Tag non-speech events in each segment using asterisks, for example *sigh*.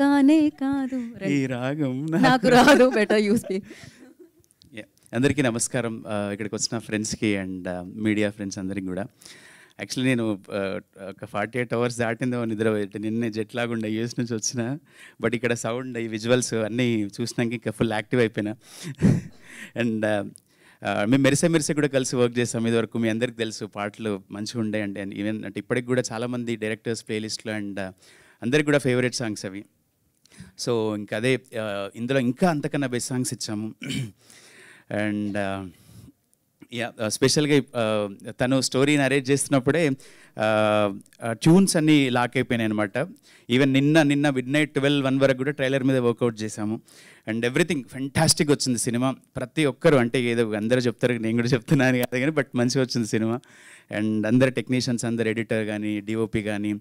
కానే కాదు ఈ రాగం నాకు రాదు బెటర్ యూస్ అందరికీ నమస్కారం ఇక్కడికి వచ్చిన ఫ్రెండ్స్కి అండ్ మీడియా ఫ్రెండ్స్ అందరికి కూడా యాక్చువల్లీ నేను ఒక ఫార్టీ ఎయిట్ అవర్స్ దాటిందో నిద్ర నిన్నే జెట్ లాగుండే యూఎస్ నుంచి వచ్చిన బట్ ఇక్కడ సౌండ్ ఈ విజువల్స్ అన్నీ చూసినాక ఇంకా ఫుల్ యాక్టివ్ అయిపోయినా అండ్ *laughs* మేము మెరిసే మెరిసే కూడా కలిసి వర్క్ చేస్తాం ఇది వరకు మీ అందరికి తెలుసు పాటలు మంచిగా ఉండే అండ్ ఈవెన్ అంటే ఇప్పటికి కూడా చాలామంది డైరెక్టర్స్ ప్లేలిస్ట్లు అండ్ అందరికి కూడా ఫేవరెట్ సాంగ్స్ అవి సో ఇంకా అదే ఇందులో ఇంకా అంతకన్నా బెస్ట్ సాంగ్స్ ఇచ్చాము అండ్ యా స్పెషల్గా uh, uh, తను స్టోరీ అరేంజ్ చేస్తున్నప్పుడే ట్యూన్స్ uh, అన్నీ లాక్ అయిపోయినాయి అనమాట ఈవెన్ నిన్న నిన్న మిడ్ నైట్ ట్వెల్వ్ వన్ వరకు కూడా ట్రైలర్ మీద వర్కౌట్ చేశాము అండ్ ఎవ్రీథింగ్ ఫెంటాస్టిక్ వచ్చింది సినిమా ప్రతి ఒక్కరు అంటే ఏదో అందరూ చెప్తారు నేను కూడా చెప్తున్నాను కాదు కానీ బట్ మంచిగా వచ్చింది సినిమా అండ్ అందరు టెక్నీషియన్స్ అందరు ఎడిటర్ కానీ డిఓపి కానీ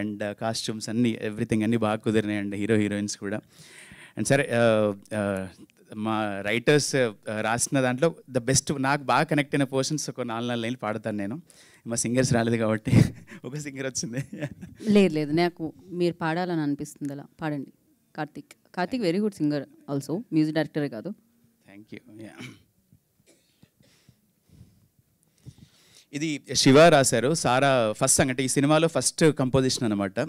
అండ్ కాస్ట్యూమ్స్ అన్నీ ఎవ్రీథింగ్ అన్నీ బాగా కుదిరినాయండి హీరో హీరోయిన్స్ కూడా అండ్ సరే మా రైటర్స్ uh, రాసిన దాంట్లో ద బెస్ట్ నాకు బాగా కనెక్ట్ అయిన పోర్షన్స్ ఒక నాలుగు నాలుగు లైన్లు పాడతాను నేను మా సింగర్స్ రాలేదు కాబట్టి *laughs* ఒక సింగర్ వచ్చింది లేదు లేదు నాకు మీరు పాడాలని అనిపిస్తుంది అలా పాడండి Karthik Karthik very good singer also music డైరెక్టరే కాదు థ్యాంక్ యూ ఇది శివ రాశారు సారా ఫస్ట్ సంగ అంటే ఈ సినిమాలో ఫస్ట్ కంపోజిషన్ అనమాట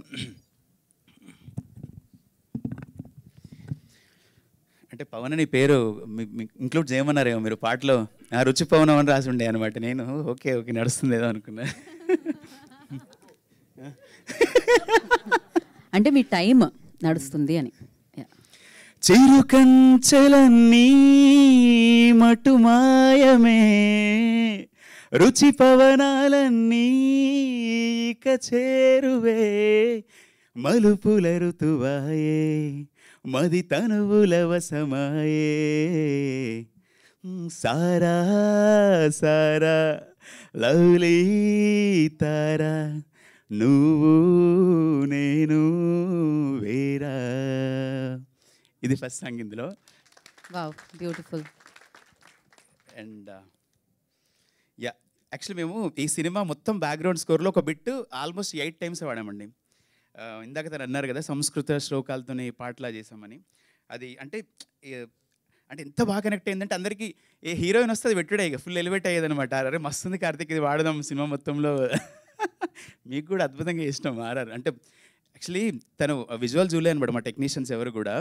అంటే పవన్ అని పేరు ఇంక్లూడ్ చేయమన్నారేమో మీరు పాటలో ఆ రుచి పవన్ అని రాసి ఉండే అనమాట నేను ఓకే ఓకే నడుస్తుంది ఏదో అనుకున్నా అంటే మీ టైం నడుస్తుంది అని చెరు కంచెలన్నీ మటు మాయమే రుచి పవనాలన్నీ చేరువే మలుపుల ఋతువాయే మది తనువుల వసమాయే సారా సారా లవ్లీ తారా నువ్వు నేను వేరా ఇది ఫస్ట్ సాంగ్ ఇందులో wow beautiful and uh, yeah actually మేము ఈ సినిమా మొత్తం బ్యాక్గ్రౌండ్ స్కోర్లో ఒక బిట్ ఆల్మోస్ట్ ఎయిట్ టైమ్స్ వాడామండి ఇందాక తను అన్నారు కదా సంస్కృత శ్లోకాలతోనే పాటలా చేసామని అది అంటే అంటే ఎంత బాగా కనెక్ట్ అయిందంటే అందరికీ ఏ హీరోయిన్ వస్తే అది పెట్టుడే ఇక ఫుల్ ఎలివేట్ అయ్యేది అనమాట అరే మస్తుంది కార్తీక్ ఇది వాడదాం సినిమా మొత్తంలో *laughs* మీకు కూడా అద్భుతంగా ఇష్టం ఆర్ఆర్ అంటే యాక్చువల్లీ తను విజువల్ జూలే అనమాట మా టెక్నీషియన్స్ ఎవరు కూడా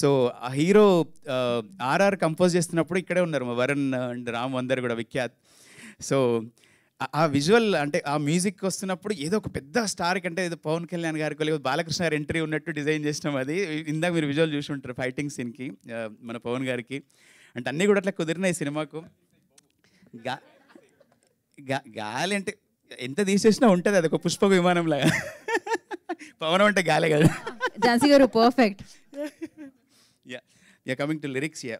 సో ఆ హీరో ఆర్ఆర్ కంపోజ్ చేస్తున్నప్పుడు ఇక్కడే ఉన్నారు మా వరుణ్ అండ్ రామ్ అందరు కూడా విఖ్యాత్ సో ఆ విజువల్ అంటే ఆ మ్యూజిక్ వస్తున్నప్పుడు ఏదో ఒక పెద్ద స్టార్ కంటే ఏదో పవన్ కళ్యాణ్ గారికి లేకపోతే బాలకృష్ణ గారు ఎంట్రీ ఉన్నట్టు డిజైన్ చేసినాం అది ఇందాక మీరు విజువల్ చూసి ఉంటారు ఫైటింగ్ సీన్కి మన పవన్ గారికి అంటే అన్నీ కూడా అట్లా కుదిరినాయి సినిమాకు గా గాలి అంటే ఎంత తీసేసినా ఉంటుంది అది ఒక పుష్ప విమానంలాగా పవన్ అంటే గాలే కదా Jhansi garu perfect yeah yeah coming to lyrics yeah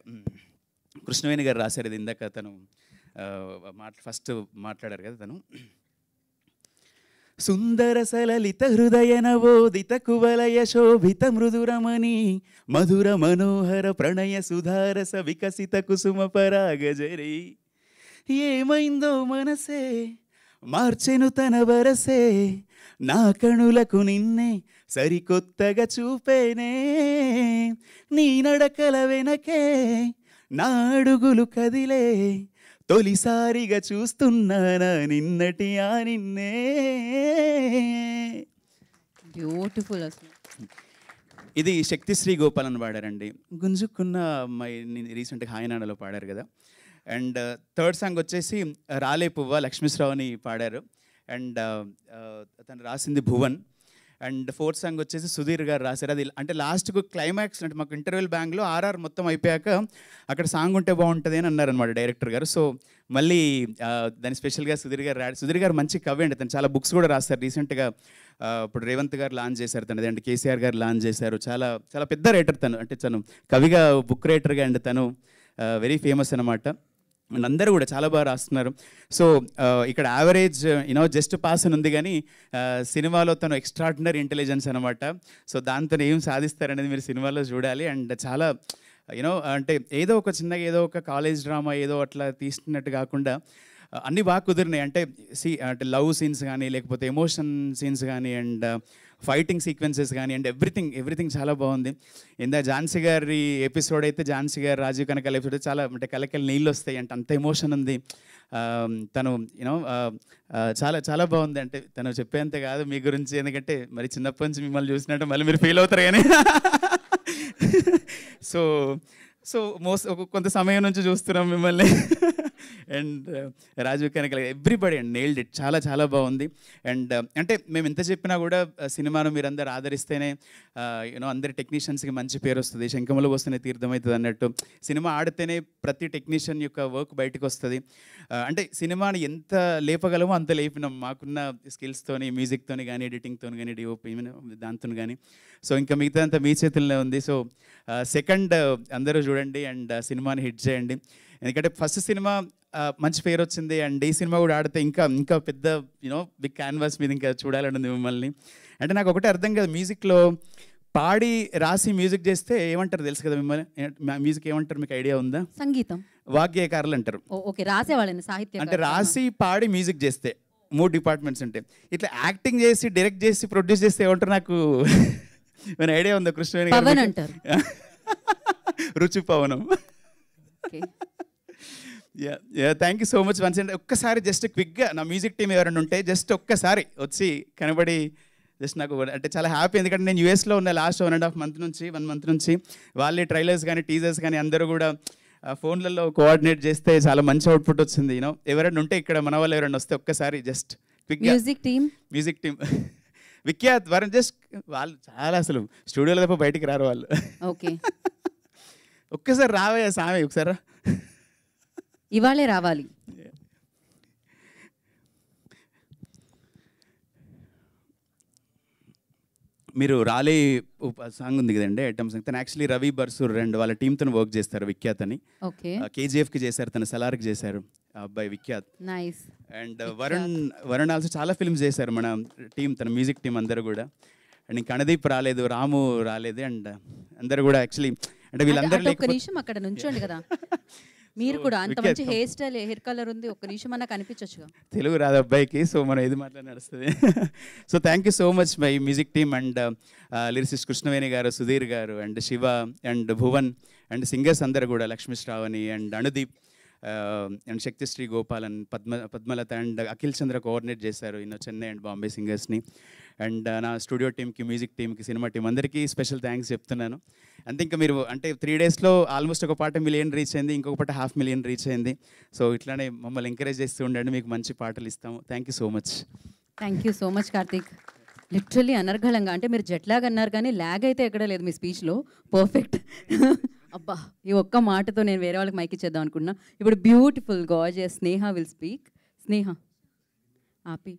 Krishnaveni garu రాశారు ఇది ఇందాక తను మాట్ ఫస్ట్ మాట్లాడారు కదా తను సుందర సలలిత నవోదిత కువలయ శోభిత మృదురమణి మధుర మనోహర ప్రణయ సుధారస వికసిత కుసుమ జరి ఏమైందో మనసే మార్చెను తన వరసే నా కణులకు నిన్నే సరికొత్తగా చూపేనే నీ నడకల వెనకే నా అడుగులు కదిలే తొలిసారిగా చూస్తున్నానా నిన్నటి ఆ నిన్నే బ్యూటిఫుల్ ఇది శక్తిశ్రీ గోపాల్ అని పాడారండి గుంజుకున్న అమ్మాయి రీసెంట్గా హాయనాడలో పాడారు కదా అండ్ థర్డ్ సాంగ్ వచ్చేసి రాలే పువ్వ అని పాడారు అండ్ తను రాసింది భువన్ అండ్ ఫోర్త్ సాంగ్ వచ్చేసి సుధీర్ గారు రాశారు అది అంటే లాస్ట్కు క్లైమాక్స్ అంటే మాకు ఇంటర్వెల్ బ్యాంగ్లో ఆర్ఆర్ మొత్తం అయిపోయాక అక్కడ సాంగ్ ఉంటే బాగుంటుంది అని అన్నారనమాట డైరెక్టర్ గారు సో మళ్ళీ దాని స్పెషల్గా సుధీర్ గారు రాడు సుధీర్ గారు మంచి కవి అండి తను చాలా బుక్స్ కూడా రాస్తారు రీసెంట్గా ఇప్పుడు రేవంత్ గారు లాంచ్ చేశారు తను అండ్ కేసీఆర్ గారు లాంచ్ చేశారు చాలా చాలా పెద్ద రైటర్ తను అంటే తను కవిగా బుక్ రైటర్గా అండ్ తను వెరీ ఫేమస్ అనమాట అండ్ అందరూ కూడా చాలా బాగా రాస్తున్నారు సో ఇక్కడ యావరేజ్ యూనో జస్ట్ పాస్ అని ఉంది కానీ సినిమాలో తను ఎక్స్ట్రాడినరీ ఇంటెలిజెన్స్ అనమాట సో దాంతో ఏం సాధిస్తారనేది మీరు సినిమాలో చూడాలి అండ్ చాలా యూనో అంటే ఏదో ఒక చిన్నగా ఏదో ఒక కాలేజ్ డ్రామా ఏదో అట్లా తీస్తున్నట్టు కాకుండా అన్నీ బాగా కుదిరినాయి అంటే సీ అంటే లవ్ సీన్స్ కానీ లేకపోతే ఎమోషన్ సీన్స్ కానీ అండ్ ఫైటింగ్ సీక్వెన్సెస్ కానీ అండ్ ఎవ్రీథింగ్ ఎవ్రీథింగ్ చాలా బాగుంది ఇందా ఝాన్సీ గారి ఎపిసోడ్ అయితే ఝాన్సీ గారు రాజీవ్ కనకాల ఎపిసోడ్ చాలా అంటే కలకలు నీళ్ళు వస్తాయి అంటే అంత ఎమోషన్ ఉంది తను యూనో చాలా చాలా బాగుంది అంటే తను చెప్పేంత కాదు మీ గురించి ఎందుకంటే మరి చిన్నప్పటి నుంచి మిమ్మల్ని చూసినట్టు మళ్ళీ మీరు ఫీల్ అవుతారు కానీ *laughs* సో సో మోస్ట్ ఒక కొంత సమయం నుంచి చూస్తున్నాం మిమ్మల్ని and uh, Raju Kanakala everybody and nailed it చాలా చాలా బాగుంది అండ్ uh, అంటే మేము ఎంత చెప్పినా కూడా uh, సినిమాను మీరందరూ ఆదరిస్తేనే యూనో అందరి టెక్నీషియన్స్కి మంచి పేరు వస్తుంది శంకములు వస్తేనే తీర్థమవుతుంది అన్నట్టు సినిమా ఆడితేనే ప్రతి టెక్నీషియన్ యొక్క వర్క్ బయటకు వస్తుంది అంటే సినిమాని ఎంత లేపగలమో అంత లేపినాం మాకున్న స్కిల్స్తోని మ్యూజిక్తోని కానీ ఎడిటింగ్తో కానీ డిఓపీ దాంతో కానీ సో ఇంకా మిగతా అంతా మీ చేతుల్లో ఉంది సో సెకండ్ అందరూ చూడండి అండ్ సినిమాని హిట్ చేయండి ఎందుకంటే ఫస్ట్ సినిమా మంచి పేరు వచ్చింది అండ్ ఈ సినిమా కూడా ఆడితే ఇంకా ఇంకా పెద్ద యూనో బిగ్ క్యాన్వాస్ మీద ఇంకా చూడాలని ఉంది మిమ్మల్ని అంటే నాకు ఒకటే అర్థం కదా మ్యూజిక్లో పాడి రాసి మ్యూజిక్ చేస్తే ఏమంటారు తెలుసు కదా మిమ్మల్ని మ్యూజిక్ ఏమంటారు మీకు ఐడియా ఉందా సంగీతం వాగ్యకారులు అంటారు సాహిత్యం అంటే రాసి పాడి మ్యూజిక్ చేస్తే మూడు డిపార్ట్మెంట్స్ ఉంటాయి ఇట్లా యాక్టింగ్ చేసి డైరెక్ట్ చేసి ప్రొడ్యూస్ చేస్తే ఏమంటారు నాకు *laughs* ఏమైనా ఐడియా ఉందా కృష్ణ అంటారు *laughs* రుచిపవనం yeah thank you so much once and ఒక్కసారి జస్ట్ క్విక్గా నా మ్యూజిక్ టీం ఎవరైనా ఉంటే జస్ట్ ఒక్కసారి వచ్చి కనబడి జస్ట్ నాకు అంటే చాలా హ్యాపీ ఎందుకంటే నేను యూఎస్లో ఉన్న last one and half month నుంచి వన్ మంత్ నుంచి వాళ్ళే ట్రైలర్స్ కానీ టీజర్స్ కానీ అందరూ కూడా ఫోన్లలో కోఆర్డినేట్ చేస్తే చాలా మంచి అవుట్పుట్ వచ్చింది యూనో ఎవరైనా ఉంటే ఇక్కడ మన వాళ్ళు ఎవరైనా వస్తే ఒక్కసారి just music team music team Vikhyath వరం జస్ట్ వాళ్ళు చాలా అసలు స్టూడియోలో తప్ప బయటికి రారు వాళ్ళు ఓకే *laughs* ఒక్కసారి రావయ్యా సామె ఒకసారి ఇవాళే రావాలి మీరు రాలే సాంగ్ ఉంది కదండి ఐటమ్ సాంగ్ తను యాక్చువల్లీ రవి బర్సూర్ రెండు వాళ్ళ తను వర్క్ చేస్తారు విఖ్యాత్ అని కేజీఎఫ్ కి చేశారు తన సలార్కి చేశారు అబ్బాయి Vikhyath nice and Varun Varun also చాలా ఫిల్మ్స్ చేశారు మన టీం తన మ్యూజిక్ టీం అందరూ కూడా అండ్ ఇంకా అనదీప్ రాలేదు రాము రాలేదు అండ్ అందరు కూడా యాక్చువల్లీ అంటే వీళ్ళందరూ ఒక్క నిమిషం అక్కడ నుంచోండి కదా మీరు కూడా అంత మంచి హెయిర్ స్టైల్ హెయిర్ కలర్ ఉంది ఒక్క నిమిషం అన్న కనిపించవచ్చు తెలుగు రాదు అబ్బాయికి సో మనం ఏది మాట్లాడి నడుస్తుంది *laughs* so thank you so much my music team and lyricist Krishnaveni garu Sudheer garu and Shiva and Bhuvan and singers అందరు కూడా Lakshmi Sravani and Anudeep and Shaktishree Gopalan Padma Padmalatha and Akhil Chandra coordinate చేశారు ఇన్నో చెన్నై అండ్ బాంబే సింగర్స్ని అండ్ నా స్టూడియో టీమ్కి మ్యూజిక్ టీమ్కి సినిమా టీం అందరికీ స్పెషల్ థ్యాంక్స్ చెప్తున్నాను అంతే ఇంకా మీరు అంటే త్రీ డేస్లో ఆల్మోస్ట్ ఒక పాట మిలియన్ రీచ్ అయింది ఇంకొక పాట హాఫ్ మిలియన్ రీచ్ అయింది సో ఇట్లానే మమ్మల్ని ఎంకరేజ్ చేస్తూ ఉండండి మీకు మంచి పాటలు ఇస్తాము thank you so much thank you so much Karthik literally అనర్ఘలంగా అంటే మీరు జట్లాగా అన్నారు కానీ ల్యాగ్ అయితే ఎక్కడ లేదు మీ స్పీచ్లో పర్ఫెక్ట్ అబ్బా ఈ ఒక్క మాటతో నేను వేరే వాళ్ళకి మైకి ఇచ్చేద్దాం అనుకున్నా ఇప్పుడు బ్యూటిఫుల్ గాజ్ స్నేహ విల్ స్పీక్ స్నేహ ఆపీ